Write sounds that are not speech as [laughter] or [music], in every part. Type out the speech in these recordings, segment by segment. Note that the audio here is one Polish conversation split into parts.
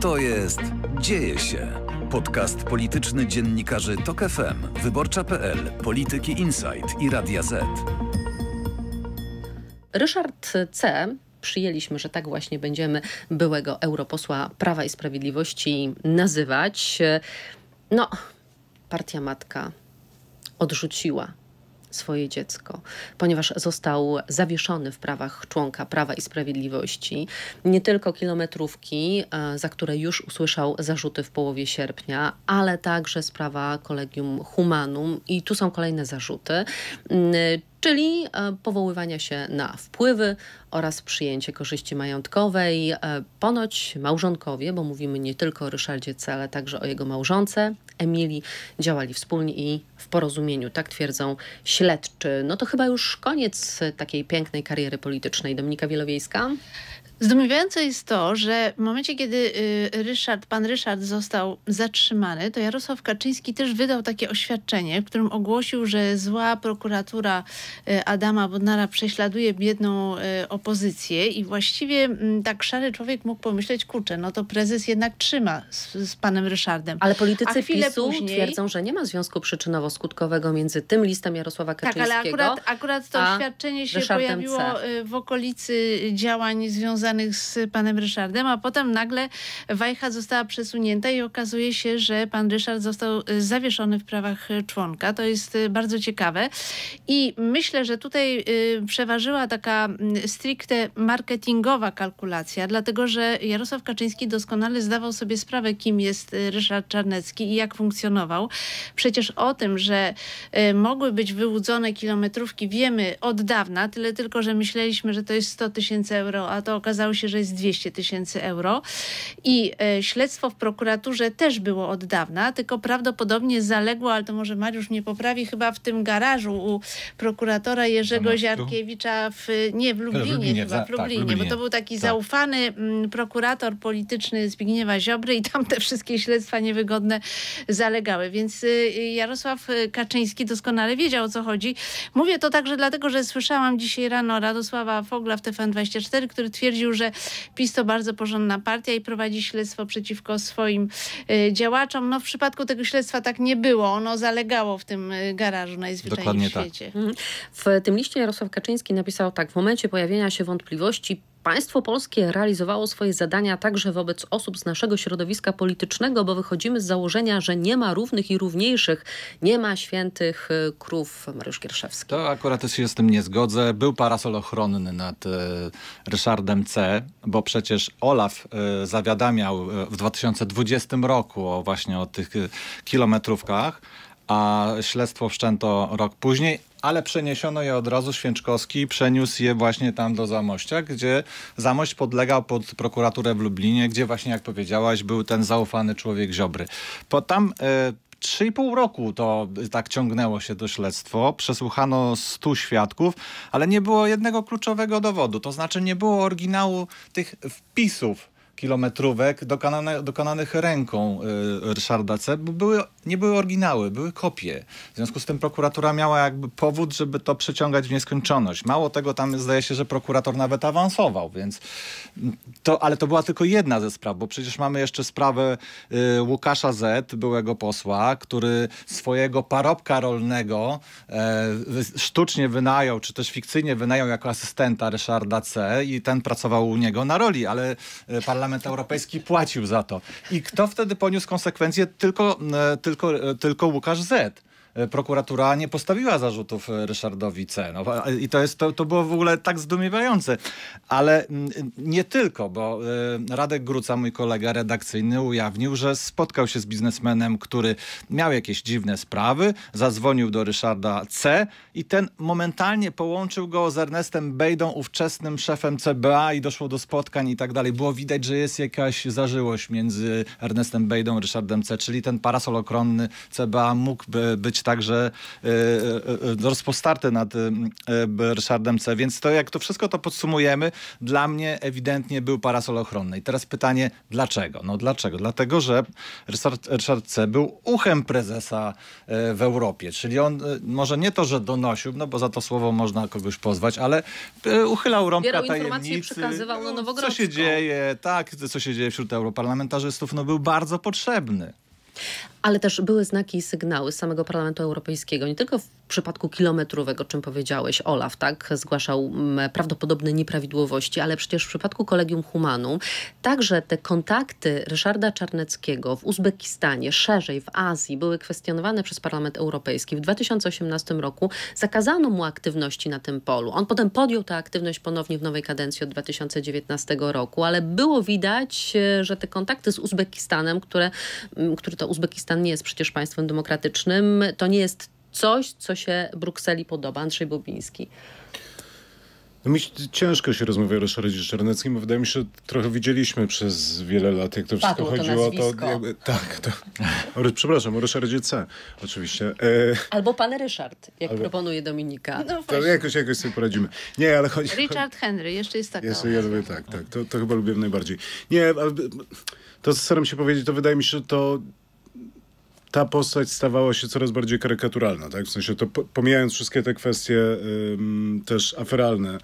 To jest Dzieje się. Podcast polityczny dziennikarzy TOK FM, Wyborcza.pl, Polityki Insight i Radia Z. Ryszard C., przyjęliśmy, że tak właśnie będziemy byłego europosła Prawa i Sprawiedliwości nazywać, no, partia matka odrzuciła swoje dziecko, ponieważ został zawieszony w prawach członka Prawa i Sprawiedliwości. Nie tylko kilometrówki, e, za które już usłyszał zarzuty w połowie sierpnia, ale także sprawa kolegium humanum i tu są kolejne zarzuty mm, czyli e, powoływania się na wpływy oraz przyjęcie korzyści majątkowej. E, ponoć małżonkowie, bo mówimy nie tylko o Ryszardzie C., ale także o jego małżonce, Emilii działali wspólnie i w porozumieniu, tak twierdzą śledczy. No to chyba już koniec takiej pięknej kariery politycznej Dominika Wielowiejska. Zdumiewające jest to, że w momencie, kiedy y, Ryszard, pan Ryszard został zatrzymany, to Jarosław Kaczyński też wydał takie oświadczenie, w którym ogłosił, że zła prokuratura y, Adama Bodnara prześladuje biedną y, opozycję i właściwie mm, tak szary człowiek mógł pomyśleć, kurczę, no to prezes jednak trzyma z, z panem Ryszardem. Ale politycy PiSu później... twierdzą, że nie ma związku przyczynowo-skutkowego między tym listem Jarosława Kaczyńskiego Tak, ale akurat, akurat to oświadczenie się Ryszardem pojawiło C. w okolicy działań związanych związanych z panem Ryszardem, a potem nagle wajcha została przesunięta i okazuje się, że pan Ryszard został y, zawieszony w prawach członka. To jest y, bardzo ciekawe i myślę, że tutaj y, przeważyła taka mm, stricte marketingowa kalkulacja, dlatego że Jarosław Kaczyński doskonale zdawał sobie sprawę, kim jest Ryszard Czarnecki i jak funkcjonował. Przecież o tym, że mogły być wyłudzone kilometrówki wiemy od dawna, tyle tylko, że myśleliśmy, że to jest 100 tysięcy euro, a to okazało okazało się, że jest 200 tysięcy euro. I e, śledztwo w prokuraturze też było od dawna, tylko prawdopodobnie zaległo, ale to może Mariusz mnie poprawi, chyba w tym garażu u prokuratora Jerzego Ziarkiewicza w, nie, w Lublinie, w Lublinie chyba, w tak, Lublinie, tak, bo to był taki tak. zaufany mm, prokurator polityczny Zbigniewa Ziobry i tam te wszystkie śledztwa niewygodne zalegały. Więc y, Jarosław y, Kaczyński doskonale wiedział, o co chodzi. Mówię to także dlatego, że słyszałam dzisiaj rano Radosława Fogla w TVN24, który twierdził, stwierdził, że PiS to bardzo porządna partia i prowadzi śledztwo przeciwko swoim y, działaczom. No w przypadku tego śledztwa tak nie było. Ono zalegało w tym y, garażu najzwyczajniej Dokładnie w tak. świecie. Tak. W tym liście Jarosław Kaczyński napisał tak, w momencie pojawienia się wątpliwości Państwo polskie realizowało swoje zadania także wobec osób z naszego środowiska politycznego, bo wychodzimy z założenia, że nie ma równych i równiejszych, nie ma świętych y, krów Mariusz Kierszewski. To akurat się z tym nie zgodzę. Był parasol ochronny nad e, Ryszardem C., bo przecież Olaf e, zawiadamiał w 2020 roku o, właśnie o tych kilometrówkach a śledztwo wszczęto rok później, ale przeniesiono je od razu. Święczkowski przeniósł je właśnie tam do Zamościa, gdzie Zamość podlegał pod prokuraturę w Lublinie, gdzie właśnie, jak powiedziałaś, był ten zaufany człowiek Ziobry. Po tam... E, y 3,5 roku to tak ciągnęło się to śledztwo. Przesłuchano 100 świadków, ale nie było jednego kluczowego dowodu. To znaczy nie było oryginału tych wpisów kilometrówek dokonane, dokonanych ręką y, Ryszarda C. Były, nie były oryginały, były kopie. W związku z tym prokuratura miała jakby powód, żeby to przeciągać w nieskończoność. Mało tego, tam zdaje się, że prokurator nawet awansował, więc to, ale to była tylko jedna ze spraw, bo przecież mamy jeszcze sprawę y, Łukasza Z., byłego posła, który swojego parobka rolnego y, sztucznie wynajął, czy też fikcyjnie wynajął jako asystenta Ryszarda C. i ten pracował u niego na roli, ale parlament Parlament Europejski płacił za to. I kto wtedy poniósł konsekwencje? Tylko, e, tylko, e, tylko Łukasz Z. E, prokuratura nie postawiła zarzutów e, Ryszardowi C. No, I to, jest, to, to było w ogóle tak zdumiewające. Ale mm, nie tylko, bo e, Radek Gruca, mój kolega redakcyjny, ujawnił, że spotkał się z biznesmenem, który miał jakieś dziwne sprawy, zadzwonił do Ryszarda C. i ten momentalnie połączył go z Ernestem Bejdą, ówczesnym szefem CBA i doszło do spotkań i tak dalej. Było widać, że jest jakaś zażyłość między Ernestem Bejdą, Ryszardem C., czyli ten parasol ochronny CBA mógł być tak także e, e, e, no, rozpostarte nad Ryszardem C. Więc to jak to wszystko to podsumujemy, dla mnie ewidentnie był parasol ochronny. I teraz pytanie, dlaczego? No dlaczego? Dlatego, że Ryszard, Ryszard C. był uchem prezesa w Europie. Czyli on może nie to, że donosił, no bo za to słowo można kogoś pozwać, ale uchylał rąbka tajemnicy. przekazywał na no, Co się dzieje, tak, co się dzieje wśród europarlamentarzystów, no był bardzo potrzebny ale też były znaki i sygnały z samego Parlamentu Europejskiego, nie tylko w przypadku kilometrowego, o czym powiedziałeś, Olaf, tak, zgłaszał mm, prawdopodobne nieprawidłowości, ale przecież w przypadku Kolegium Humanum także te kontakty Ryszarda Czarneckiego w Uzbekistanie, szerzej w Azji, były kwestionowane przez Parlament Europejski. W 2018 roku zakazano mu aktywności na tym polu. On potem podjął tę aktywność ponownie w nowej kadencji od 2019 roku, ale było widać, e, że te kontakty z Uzbekistanem, które, mm, który to Uzbekistan nie jest przecież państwem demokratycznym. To nie jest coś, co się Brukseli podoba. Andrzej Bobiński. No mi ciężko się rozmawia o Ryszardzie Czarneckim, bo wydaje mi się, że trochę widzieliśmy przez wiele lat, jak to wszystko Padło chodziło. To, to jakby, tak, to, o, przepraszam, o Ryszardzie C. Oczywiście. E, albo pan Ryszard, jak albo, proponuje Dominika. No, no to jakoś, jakoś sobie poradzimy. Nie, ale chodzi... Richard Henry, jeszcze jest taka. Jeszcze, ja lubię, tak, tak. To, to chyba lubię najbardziej. Nie, ale to, co staram się powiedzieć, to wydaje mi się, że to ta postać stawała się coraz bardziej karykaturalna, tak? W sensie to pomijając wszystkie te kwestie ym, też aferalne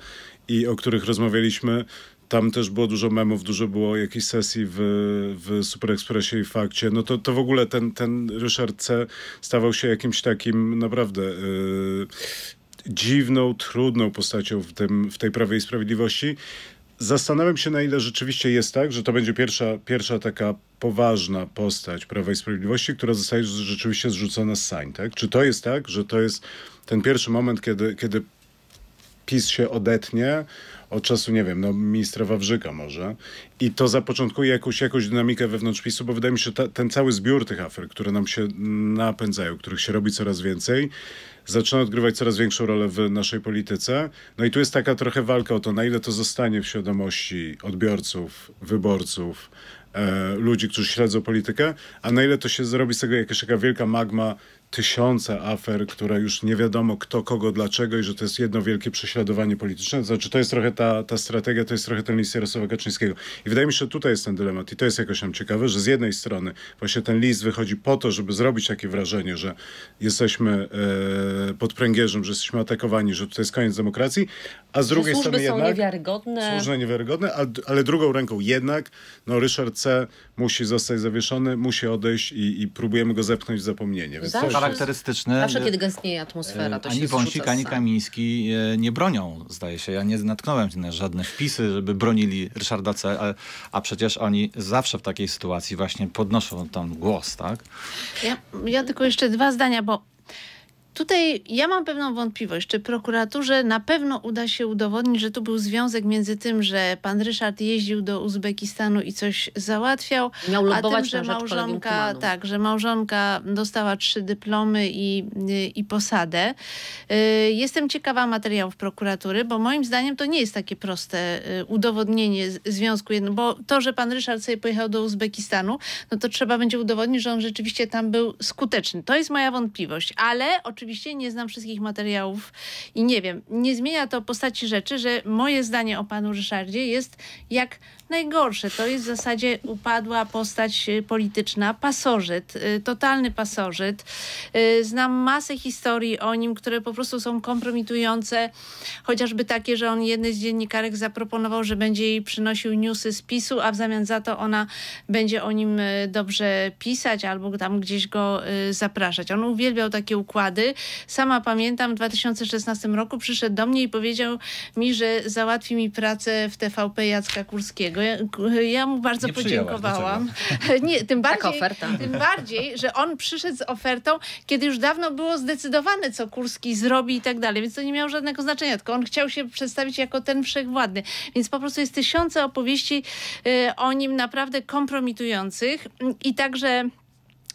i o których rozmawialiśmy, tam też było dużo memów, dużo było jakichś sesji w, w Super Expressie i Fakcie. No to, to w ogóle ten, ten Ryszard C. stawał się jakimś takim naprawdę yy, dziwną, trudną postacią w, tym, w tej Prawie i Sprawiedliwości. Zastanawiam się, na ile rzeczywiście jest tak, że to będzie pierwsza, pierwsza taka poważna postać Prawa i Sprawiedliwości, która zostaje rzeczywiście zrzucona z sań, tak? Czy to jest tak, że to jest ten pierwszy moment, kiedy, kiedy PiS się odetnie od czasu, nie wiem, no ministra Wawrzyka może i to zapoczątkuje jakąś, jakąś dynamikę wewnątrz PiSu, bo wydaje mi się, że ta, ten cały zbiór tych afer, które nam się napędzają, których się robi coraz więcej, zaczyna odgrywać coraz większą rolę w naszej polityce. No i tu jest taka trochę walka o to, na ile to zostanie w świadomości odbiorców, wyborców, e, ludzi, którzy śledzą politykę, a na ile to się zrobi z tego jakaś taka wielka magma tysiące afer, które już nie wiadomo kto, kogo, dlaczego i że to jest jedno wielkie prześladowanie polityczne. Znaczy to jest trochę ta, ta strategia, to jest trochę ten list Jarosława Kaczyńskiego. I wydaje mi się, że tutaj jest ten dylemat i to jest jakoś nam ciekawe, że z jednej strony właśnie ten list wychodzi po to, żeby zrobić takie wrażenie, że jesteśmy e, pod pręgierzem, że jesteśmy atakowani, że to jest koniec demokracji, a z drugiej strony jednak... Służby są niewiarygodne. Służby niewiarygodne, a, ale drugą ręką jednak no Ryszard C. musi zostać zawieszony, musi odejść i, i próbujemy go zepchnąć w zapomnienie. Więc charakterystyczny. Zawsze, kiedy gęstnieje atmosfera, to ani e, się Ani Wąsik, ani Kamiński e, nie bronią, zdaje się. Ja nie natknąłem się na żadne wpisy, żeby bronili Ryszarda C., a, a przecież oni zawsze w takiej sytuacji właśnie podnoszą tam głos, tak? Ja, ja tylko jeszcze dwa zdania, bo Tutaj ja mam pewną wątpliwość, czy prokuraturze na pewno uda się udowodnić, że tu był związek między tym, że pan Ryszard jeździł do Uzbekistanu i coś załatwiał, Miał a tym, że małżonka, tak, że małżonka dostała trzy dyplomy i, i posadę. Y, jestem ciekawa materiałów prokuratury, bo moim zdaniem to nie jest takie proste y, udowodnienie związku, bo to, że pan Ryszard sobie pojechał do Uzbekistanu, no to trzeba będzie udowodnić, że on rzeczywiście tam był skuteczny. To jest moja wątpliwość, ale oczywiście oczywiście nie znam wszystkich materiałów i nie wiem. Nie zmienia to postaci rzeczy, że moje zdanie o panu Ryszardzie jest jak Najgorsze to jest w zasadzie upadła postać y, polityczna, pasożyt, y, totalny pasożyt. Y, znam masę historii o nim, które po prostu są kompromitujące, chociażby takie, że on jedny z dziennikarek zaproponował, że będzie jej przynosił newsy z PiSu, a w zamian za to ona będzie o nim dobrze pisać albo tam gdzieś go zapraszać. On uwielbiał takie układy. Sama pamiętam, w 2016 roku przyszedł do mnie i powiedział mi, że załatwi mi pracę w TVP Jacka Kurskiego. Ja, ja mu bardzo nie podziękowałam. [laughs] Nie, tym bardziej, tak tym bardziej, że on przyszedł z ofertą, kiedy już dawno było zdecydowane, co Kurski zrobi i tak dalej, więc to nie miało żadnego znaczenia, tylko on chciał się przedstawić jako ten wszechwładny. Więc po prostu jest tysiące opowieści y, o nim naprawdę kompromitujących i także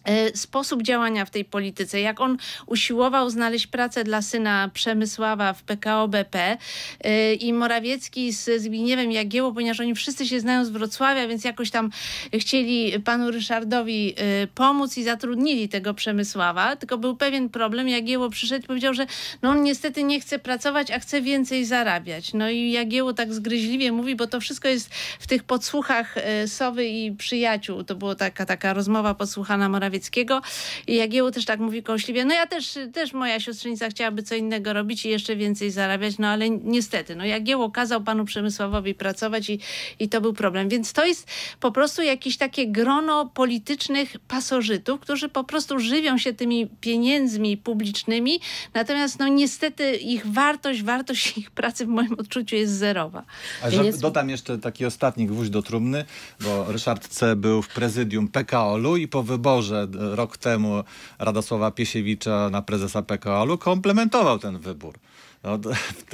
E, sposób działania w tej polityce, jak on usiłował znaleźć pracę dla syna Przemysława w PKO BP e, i Morawiecki z Zbigniewem Jagiełło, ponieważ oni wszyscy się znają z Wrocławia, więc jakoś tam chcieli panu Ryszardowi e, pomóc i zatrudnili tego Przemysława, tylko był pewien problem, Jagiełło przyszedł i powiedział, że no on niestety nie chce pracować, a chce więcej zarabiać. No i Jagiełło tak zgryźliwie mówi, bo to wszystko jest w tych podsłuchach Sowy i przyjaciół, to była taka, taka rozmowa podsłuchana Morawieckiego, Morawieckiego. I Jagiełło też tak mówi kąśliwie, no ja też, też moja siostrzenica chciałaby co innego robić i jeszcze więcej zarabiać, no ale niestety, no Jagiełło kazał panu Przemysławowi pracować i, i to był problem. Więc to jest po prostu jakieś takie grono politycznych pasożytów, którzy po prostu żywią się tymi pieniędzmi publicznymi, natomiast no niestety ich wartość, wartość ich pracy w moim odczuciu jest zerowa. A że, jest... dodam jeszcze taki ostatni gwóźdź do trumny, bo Ryszard C. był w prezydium PKOL-u i po wyborze rok temu Radosława Piesiewicza na prezesa PKO-u komplementował ten wybór. No,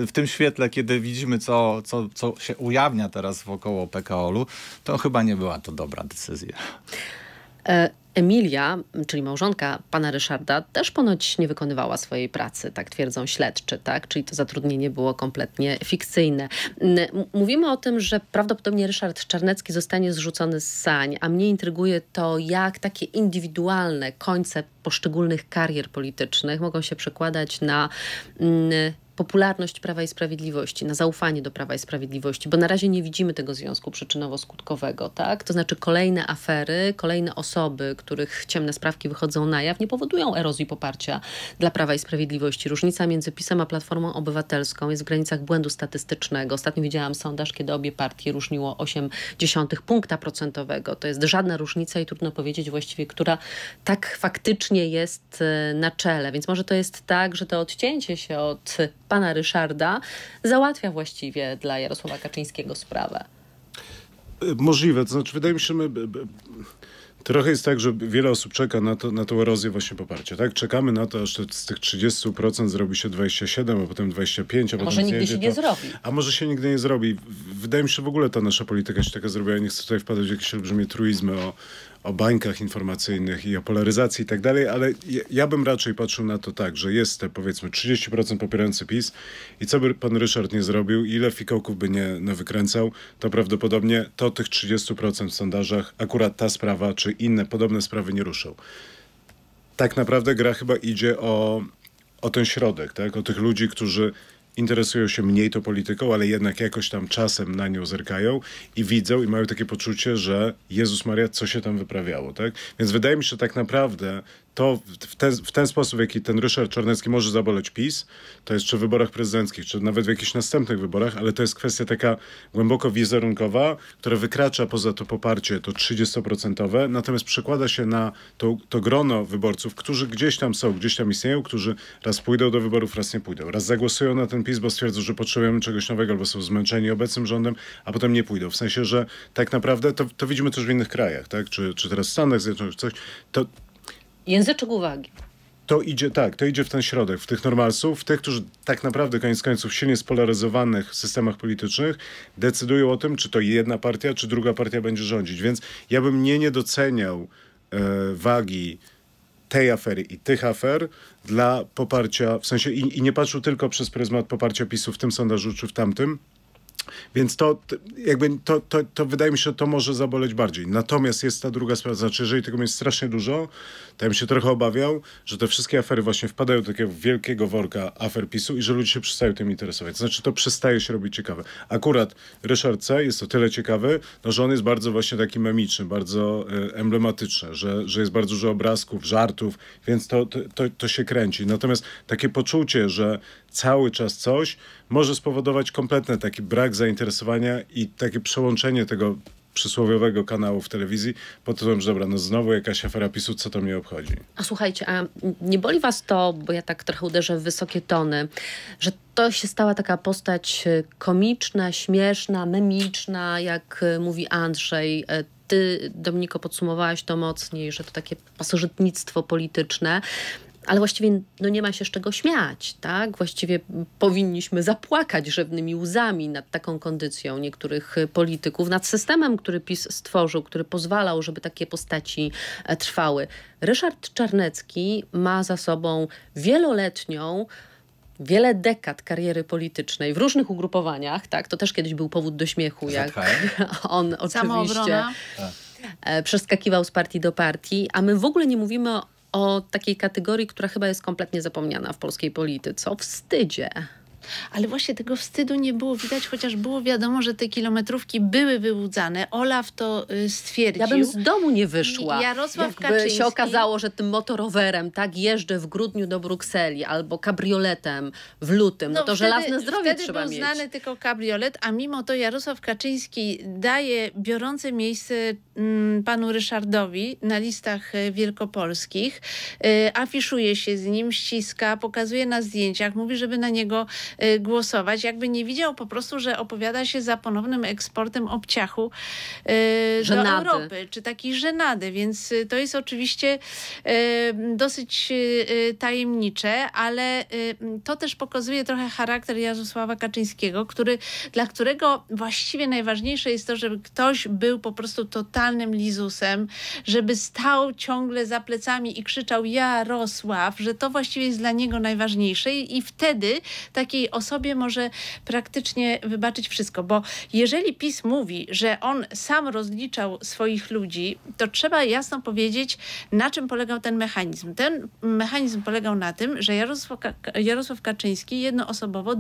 w tym świetle, kiedy widzimy, co, co, co się ujawnia teraz wokoło PKO-u, to chyba nie była to dobra decyzja. E Emilia, czyli małżonka pana Ryszarda, też ponoć nie wykonywała swojej pracy, tak twierdzą śledczy, tak? Czyli to zatrudnienie było kompletnie fikcyjne. Mówimy o tym, że prawdopodobnie Ryszard Czarnecki zostanie zrzucony z sań, a mnie intryguje to, jak takie indywidualne końce poszczególnych karier politycznych mogą się przekładać na popularność Prawa i Sprawiedliwości, na zaufanie do Prawa i Sprawiedliwości, bo na razie nie widzimy tego związku przyczynowo-skutkowego, tak? To znaczy kolejne afery, kolejne osoby, których ciemne sprawki wychodzą na jaw, nie powodują erozji poparcia dla Prawa i Sprawiedliwości. Różnica między PiSem a Platformą Obywatelską jest w granicach błędu statystycznego. Ostatnio widziałam sondaż, kiedy obie partie różniło 0,8 punkta procentowego. To jest żadna różnica i trudno powiedzieć właściwie, która tak faktycznie jest e, na czele. Więc może to jest tak, że to odcięcie się od pana Ryszarda załatwia właściwie dla Jarosława Kaczyńskiego sprawę. E, możliwe. To znaczy, wydaje mi się, że my Trochę jest tak, że wiele osób czeka na, to, na tą erozję właśnie poparcia, tak? Czekamy na to, aż z tych 30% zrobi się 27, a potem 25, a, a może nigdy się nie zrobi. A może się nigdy nie zrobi. Wydaje mi się, że w ogóle ta nasza polityka się taka zrobiła. Ja nie chcę tutaj wpadać w jakieś olbrzymie truizmy o, o bańkach informacyjnych i o polaryzacji i tak dalej, ale ja, ja, bym raczej patrzył na to tak, że jest te powiedzmy 30% popierający PiS i co by pan Ryszard nie zrobił, ile fikołków by nie, nie wykręcał, to prawdopodobnie to tych 30% w sondażach akurat ta sprawa, czy inne podobne sprawy nie ruszą. Tak naprawdę gra chyba idzie o, o ten środek, tak? o tych ludzi, którzy interesują się mniej tą polityką, ale jednak jakoś tam czasem na nią zerkają i widzą i mają takie poczucie, że Jezus Maria, co się tam wyprawiało, tak? Więc wydaje mi się, że tak naprawdę to w ten, w ten sposób, w jaki ten Ryszard Czarnecki może zaboleć PiS, to jest czy w wyborach prezydenckich, czy nawet w jakichś następnych wyborach, ale to jest kwestia taka głęboko wizerunkowa, która wykracza poza to poparcie, to 30%, natomiast przekłada się na to, to grono wyborców, którzy gdzieś tam są, gdzieś tam istnieją, którzy raz pójdą do wyborów, raz nie pójdą. Raz zagłosują na ten PiS, bo stwierdzą, że potrzebujemy czegoś nowego, albo są zmęczeni obecnym rządem, a potem nie pójdą. W sensie, że tak naprawdę to, to widzimy też w innych krajach, tak? Czy, czy teraz w Stanach Zjednoczonych, coś. To, Języczek uwagi. To idzie, tak, to idzie w ten środek, w tych normalsów, w tych, którzy tak naprawdę koniec końców w silnie spolaryzowanych systemach politycznych decydują o tym, czy to jedna partia, czy druga partia będzie rządzić. Więc ja bym nie niedoceniał e, wagi tej afery i tych afer dla poparcia, w sensie i, i nie patrzył tylko przez pryzmat poparcia PiSu w tym sondażu czy w tamtym, więc to jakby to, to, to wydaje mi się, że to może zaboleć bardziej. Natomiast jest ta druga sprawa, znaczy jeżeli tego jest strasznie dużo, to ja bym się trochę obawiał, że te wszystkie afery właśnie wpadają do takiego wielkiego worka afer PiSu i że ludzie się przestają tym interesować. Znaczy to przestaje się robić ciekawe. Akurat Ryszard C. jest o tyle ciekawy, no, że on jest bardzo właśnie taki memiczny, bardzo e, emblematyczny, że, że jest bardzo dużo obrazków, żartów, więc to, to, to się kręci. Natomiast takie poczucie, że cały czas coś, może spowodować kompletny taki brak zainteresowania i takie przełączenie tego przysłowiowego kanału w telewizji pod tytułem, że dobra, no znowu jakaś afera PiSu, co to mnie obchodzi? A słuchajcie, a nie boli was to, bo ja tak trochę uderzę w wysokie tony, że to się stała taka postać y, komiczna, śmieszna, memiczna, jak y, mówi Andrzej, y, ty, Dominiko, podsumowałaś to mocniej, że to takie pasożytnictwo polityczne ale właściwie no nie ma się z czego śmiać, tak? Właściwie powinniśmy zapłakać żywnymi łzami nad taką kondycją niektórych y, polityków, nad systemem, który PiS stworzył, który pozwalał, żeby takie postaci e, trwały. Ryszard Czarnecki ma za sobą wieloletnią wiele dekad kariery politycznej w różnych ugrupowaniach, tak? To też kiedyś był powód do śmiechu, jak [laughs] on oczywiście e, przeskakiwał z partii do partii, a my w ogóle nie mówimy o takiej kategorii, która chyba jest kompletnie zapomniana w polskiej polityce, o wstydzie. Ale właśnie tego wstydu nie było widać, chociaż było wiadomo, że te kilometrówki były wyłudzane. Olaf to y, stwierdził. Ja bym z domu nie wyszła. Jarosław Jakby Kaczyński. się okazało, że tym motorowerem tak jeżdżę w grudniu do Brukseli albo kabrioletem w lutym, no, no to wtedy, żelazne zdrowie wtedy trzeba był mieć. znany tylko kabriolet, a mimo to Jarosław Kaczyński daje biorące miejsce mm, panu Ryszardowi na listach y, wielkopolskich, y, afiszuje się z nim, ściska, pokazuje na zdjęciach, mówi, żeby na niego Y, głosować, jakby nie widział po prostu, że opowiada się za ponownym eksportem obciachu y, żenady. do Europy, czy takiej żenady, więc y, to jest oczywiście dosyć tajemnicze, ale to też pokazuje trochę charakter Jarosława Kaczyńskiego, który, dla którego właściwie najważniejsze jest to, żeby ktoś był po prostu totalnym lizusem, żeby stał ciągle za plecami i krzyczał Jarosław, że to właściwie jest dla niego najważniejsze i wtedy takiej o osobie może praktycznie wybaczyć wszystko, bo jeżeli PiS mówi, że on sam rozliczał swoich ludzi, to trzeba jasno powiedzieć, na czym polegał ten mechanizm. Ten mechanizm polegał na tym, że Jarosław, Kaczyński jednoosobowo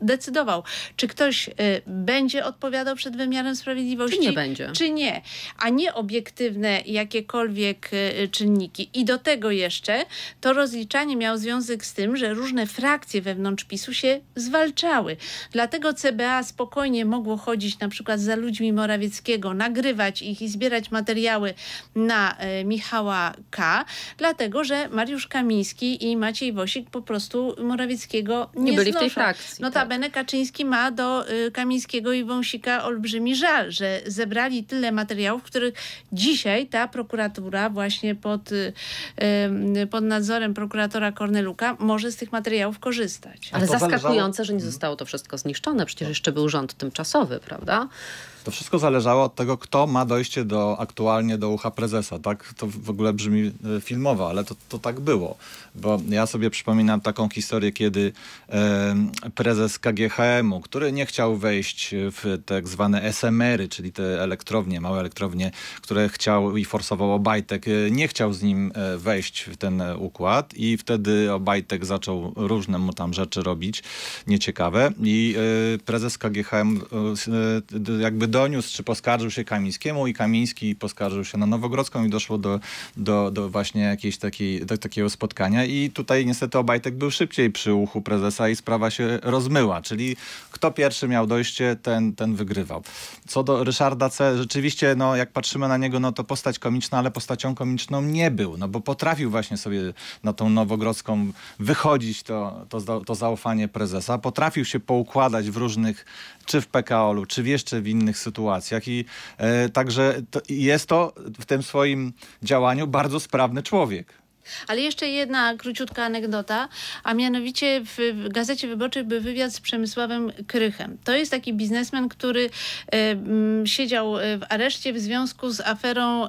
decydował, czy ktoś y, będzie odpowiadał przed wymiarem sprawiedliwości, czy nie będzie. Czy nie, a nie obiektywne jakiekolwiek y, czynniki. I do tego jeszcze to rozliczanie miało związek z tym, że różne frakcje wewnątrz PiSu się się zwalczały. Dlatego CBA spokojnie mogło chodzić na przykład za ludźmi Morawieckiego, nagrywać ich i zbierać materiały na e, Michała K., dlatego że Mariusz Kamiński i Maciej Wosik po prostu Morawieckiego nie, nie byli znoszą. w tej frakcji. Notabene tak. Kaczyński ma do e, Kamińskiego i Wąsika olbrzymi żal, że zebrali tyle materiałów, których dzisiaj ta prokuratura właśnie pod, e, pod nadzorem prokuratora Korneluka może z tych materiałów korzystać. Ale zaskakuje zaskakujące, że nie mhm. zostało to wszystko zniszczone. Przecież jeszcze był rząd tymczasowy, prawda? To wszystko zależało od tego, kto ma dojście do, aktualnie do ucha prezesa. Tak? To w ogóle brzmi e, filmowo, ale to, to tak było. Bo ja sobie przypominam taką historię, kiedy e, prezes KGHM-u, który nie chciał wejść w tak zwane SMR-y, czyli te elektrownie, małe elektrownie, które chciał i forsował Obajtek, e, nie chciał z nim e, wejść w ten układ i wtedy Obajtek zaczął różne mu tam rzeczy robić nieciekawe i e, prezes KGHM e, jakby do doniósł, czy poskarżył się Kamińskiemu i Kamiński poskarżył się na Nowogrodzką i doszło do, do, do właśnie jakiejś takiej, do takiego spotkania i tutaj niestety Obajtek był szybciej przy uchu prezesa i sprawa się rozmyła, czyli kto pierwszy miał dojście, ten, ten wygrywał. Co do Ryszarda C., rzeczywiście no, jak patrzymy na niego, no to postać komiczna, ale postacią komiczną nie był, no bo potrafił właśnie sobie na tą Nowogrodzką wychodzić to, to, to zaufanie prezesa, potrafił się poukładać w różnych czy w PKO-lu, czy w jeszcze w innych sytuacjach. I e, także to, jest to w tym swoim działaniu bardzo sprawny człowiek. Ale jeszcze jedna króciutka anegdota, a mianowicie w Gazecie Wyborczej był wywiad z Przemysławem Krychem. To jest taki biznesmen, który e, siedział e, w areszcie w związku z aferą e,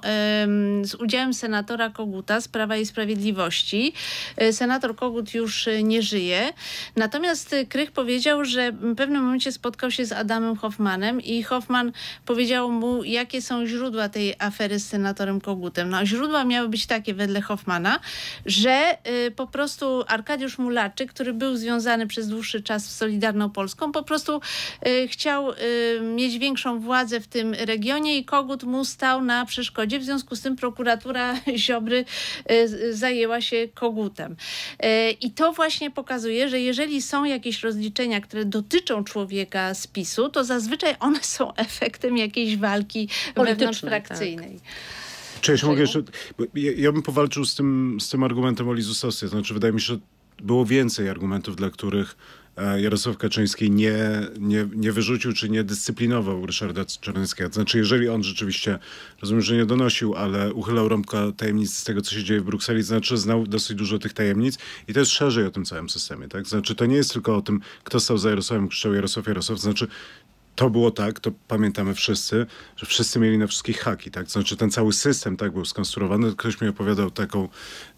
z udziałem senatora Koguta z Prawa i Sprawiedliwości. Senator Kogut już nie żyje. Natomiast Krych powiedział, że w pewnym momencie spotkał się z Adamem Hoffmanem i Hoffman powiedział mu, jakie są źródła tej afery z senatorem Kogutem. No, źródła miały być takie wedle Hoffmana, że y, po prostu Arkadiusz Mulaczyk, który był związany przez dłuższy czas z Solidarną Polską, po prostu y, chciał y, mieć większą władzę w tym regionie i Kogut mu stał na przeszkodzie. W związku z tym prokuratura [laughs] Ziobry zajęła się Kogutem. I to właśnie pokazuje, że jeżeli są jakieś rozliczenia, które dotyczą człowieka z PiSu, to zazwyczaj one są [laughs] efektem jakiejś walki tak. wewnątrzfrakcyjnej. Tak. Cześć, mogę jeszcze... Ja, ja, bym powalczył z tym, z tym argumentem o Lizusowskiej. Znaczy, wydaje mi się, że było więcej argumentów, dla których e, Jarosław Kaczyński nie, nie, nie wyrzucił czy nie dyscyplinował Ryszarda Czarneckiego. Znaczy, jeżeli on rzeczywiście, rozumiem, że nie donosił, ale uchylał rąbka tajemnic z tego, co się dzieje w Brukseli, znaczy znał dosyć dużo tych tajemnic i to jest szerzej o tym całym systemie. Tak? Znaczy, to nie jest tylko o tym, kto stał za Jarosławem, krzyczał Jarosław Jarosław. Znaczy, to było tak, to pamiętamy wszyscy, że wszyscy mieli na wszystkich haki, tak? znaczy ten cały system tak był skonstruowany. Ktoś mi opowiadał taką,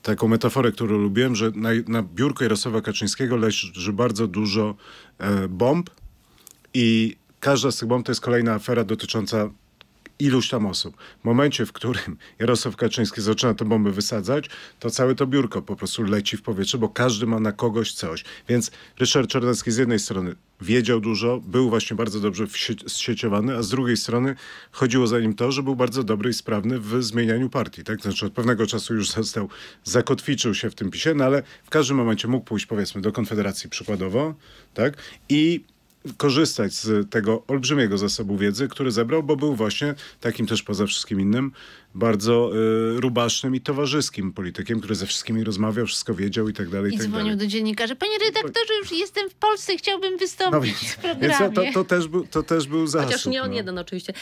taką metaforę, którą lubiłem, że na, na biurku Jarosława Kaczyńskiego leży bardzo dużo e, bomb i każda z tych bomb to jest kolejna afera dotycząca iluś tam osób. W momencie, w którym [laughs] Jarosław Kaczyński zaczyna te bomby wysadzać, to całe to biurko po prostu leci w powietrze, bo każdy ma na kogoś coś. Więc Ryszard Czarnecki z jednej strony wiedział dużo, był właśnie bardzo dobrze zsieciowany, a z drugiej strony chodziło za nim to, że był bardzo dobry i sprawny w zmienianiu partii. Tak? Znaczy od pewnego czasu już [laughs] został, zakotwiczył się w tym pisie, no ale w każdym momencie mógł pójść powiedzmy do Konfederacji przykładowo tak? i korzystać z tego olbrzymiego zasobu wiedzy, który zebrał, bo był właśnie takim też poza wszystkim innym bardzo y, rubasznym i towarzyskim politykiem, który ze wszystkimi rozmawiał, wszystko wiedział i tak dalej. I, tak dzwonił dalej. do dziennikarza, panie redaktorze, już jestem w Polsce, chciałbym wystąpić no, w programie. To, to, też był, to też był zasób. Chociaż nie on no. jeden oczywiście.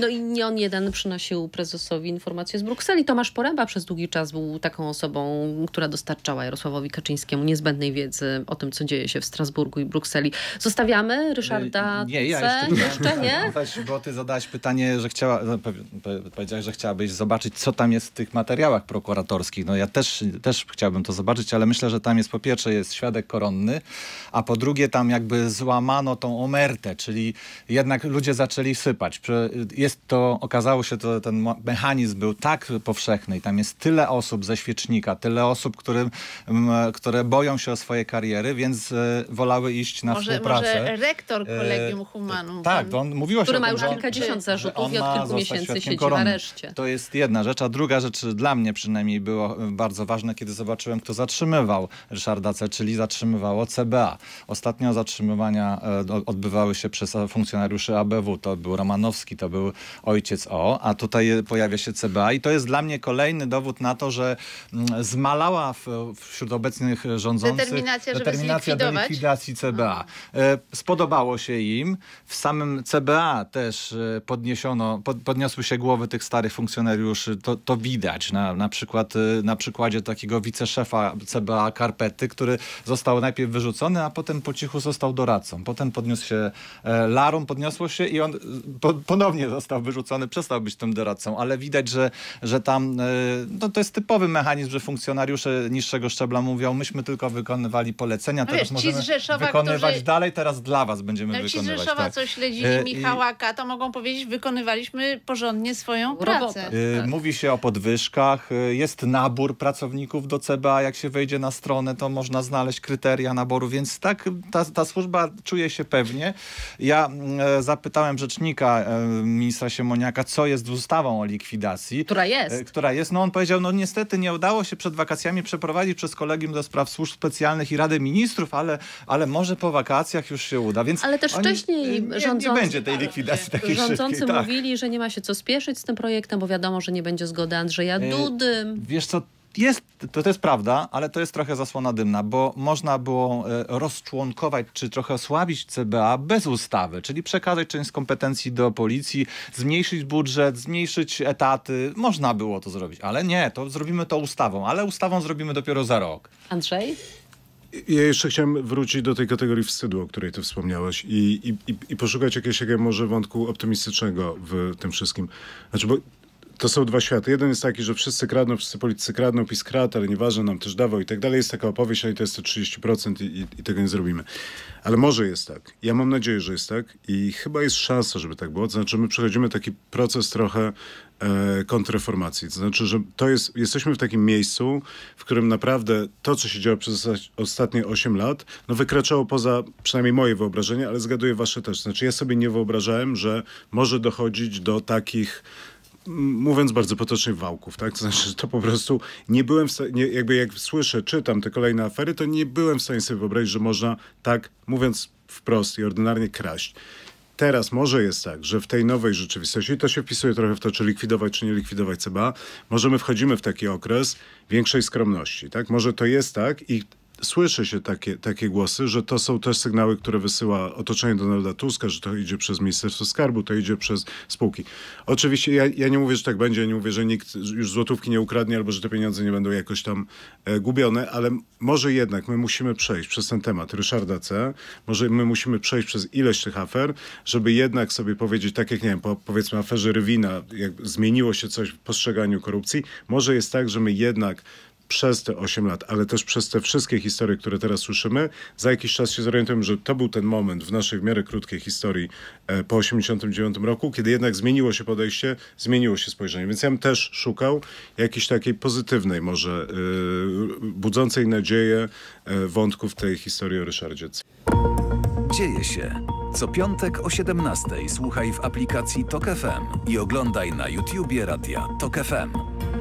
No i nie on jeden przynosił prezesowi informacje z Brukseli. Tomasz Poręba przez długi czas był taką osobą, która dostarczała Jarosławowi Kaczyńskiemu niezbędnej wiedzy o tym, co dzieje się w Strasburgu i Brukseli. Zostawiamy Ryszarda Nie, ja jeszcze, C. jeszcze nie. [laughs] Bo ty zadałaś pytanie, że chciała, no, powiedziałaś, że chciałabyś zobaczyć, co tam jest w tych materiałach prokuratorskich. No ja też, też chciałbym to zobaczyć, ale myślę, że tam jest po pierwsze jest świadek koronny, a po drugie tam jakby złamano tą omertę, czyli jednak ludzie zaczęli sypać. Jest to, okazało się, to ten mechanizm był tak powszechny i tam jest tyle osób ze świecznika, tyle osób, którym, które boją się o swoje kariery, więc e, wolały iść na może, współpracę. Może rektor e, Kolegium Humanum. Tak, on mówiło się... Który ma już kilkadziesiąt zarzutów i od kilku miesięcy siedzi w areszcie. To jest jest jedna rzecz, a druga rzecz dla mnie przynajmniej było e, bardzo ważne, kiedy zobaczyłem, kto zatrzymywał Ryszarda C., czyli zatrzymywało CBA. Ostatnio zatrzymywania e, odbywały się przez e, funkcjonariuszy ABW. To był Romanowski, to był ojciec O, a tutaj pojawia się CBA i to jest dla mnie kolejny dowód na to, że mm, zmalała wśród obecnych rządzących determinacja, determinacja do likwidacji CBA. No. Spodobało się im. W samym CBA też podniesiono, podniosły się głowy tych starych funkcjonariuszy funkcjonariuszy, to, to widać. Na, na przykład y, na przykładzie takiego wiceszefa CBA Karpety, który został najpierw wyrzucony, a potem po cichu został doradcą. Potem podniósł się e, larum, podniosło się i on y, po, ponownie został wyrzucony, przestał być tym doradcą, ale widać, że, że tam e, no, to jest typowy mechanizm, że funkcjonariusze niższego szczebla mówią, myśmy tylko wykonywali polecenia, no teraz wiesz, możemy Rzeszowa, wykonywać którzy... dalej, teraz dla was będziemy no, wykonywać. Ci z Rzeszowa, tak. co śledzili e, Michałaka, to mogą powiedzieć, wykonywaliśmy porządnie swoją pracę tak. Y, mówi się o podwyżkach, y, jest nabór pracowników do CBA, jak się wejdzie na stronę, to można znaleźć kryteria naboru, więc tak ta, ta służba czuje się pewnie. Ja mm, e, zapytałem rzecznika e, ministra Siemoniaka, co jest z ustawą o likwidacji. Która jest. E, która jest. No on powiedział, no niestety nie udało się przed wakacjami przeprowadzić przez Kolegium do Spraw Służb Specjalnych i Rady Ministrów, ale, ale może po wakacjach już się uda. Więc ale też oni, wcześniej rządzący... Nie, nie będzie tej likwidacji takiej Rządzący tak. mówili, że nie ma się co spieszyć z tym projektem, bo wiadomo, wiadomo, że nie będzie zgody Andrzeja y, Dudy. Wiesz co, jest, to, to jest prawda, ale to jest trochę zasłona dymna, bo można było y, rozczłonkować czy trochę osłabić CBA bez ustawy, czyli przekazać część kompetencji do policji, zmniejszyć budżet, zmniejszyć etaty. Można było to zrobić, ale nie, to zrobimy to ustawą, ale ustawą zrobimy dopiero za rok. Andrzej? Ja jeszcze chciałem wrócić do tej kategorii wstydu, o której ty wspomniałeś i, i, i poszukać jakiegoś, może, wątku optymistycznego w tym wszystkim. Znaczy, bo to są dwa światy. Jeden jest taki, że wszyscy kradną, wszyscy politycy kradną, PiS kradł, ale nieważne, nam też dawał i tak dalej. Jest taka opowieść, ale to jest te 30% i, i, i, tego nie zrobimy. Ale może jest tak. Ja mam nadzieję, że jest tak i chyba jest szansa, żeby tak było. To znaczy my przechodzimy taki proces trochę e, To znaczy, że to jest, jesteśmy w takim miejscu, w którym naprawdę to, co się działo przez ostatnie 8 lat, no wykraczało poza przynajmniej moje wyobrażenie, ale zgaduję wasze też. To znaczy ja sobie nie wyobrażałem, że może dochodzić do takich mówiąc bardzo potocznie, wałków, tak? To znaczy, że to po prostu nie byłem w stanie, nie, jakby jak słyszę, czytam te kolejne afery, to nie byłem w stanie sobie wyobrazić, że można tak, mówiąc wprost i ordynarnie, kraść. Teraz może jest tak, że w tej nowej rzeczywistości, i to się wpisuje trochę w to, czy likwidować, czy nie likwidować CBA, możemy wchodzimy w taki okres większej skromności, tak? Może to jest tak i słyszy się takie, takie głosy, że to są też sygnały, które wysyła otoczenie Donalda Tuska, że to idzie przez Ministerstwo Skarbu, to idzie przez spółki. Oczywiście ja, ja nie mówię, że tak będzie, ja nie mówię, że nikt już złotówki nie ukradnie albo że te pieniądze nie będą jakoś tam e, gubione, ale może jednak my musimy przejść przez ten temat Ryszarda C., może my musimy przejść przez ileś tych afer, żeby jednak sobie powiedzieć, tak jak, nie wiem, po, powiedzmy aferze Rywina, jak zmieniło się coś w postrzeganiu korupcji, może jest tak, że my jednak przez te 8 lat, ale też przez te wszystkie historie, które teraz słyszymy, za jakiś czas się zorientujemy, że to był ten moment w naszej w miarę krótkiej historii e, po 89 roku, kiedy jednak zmieniło się podejście, zmieniło się spojrzenie. Więc ja bym też szukał jakiejś takiej pozytywnej może, e, budzącej nadzieję e, wątków tej historii o Ryszardzie. Dzieje się. Co piątek o 17 słuchaj w aplikacji Tok FM i oglądaj na YouTubie radia Tok FM.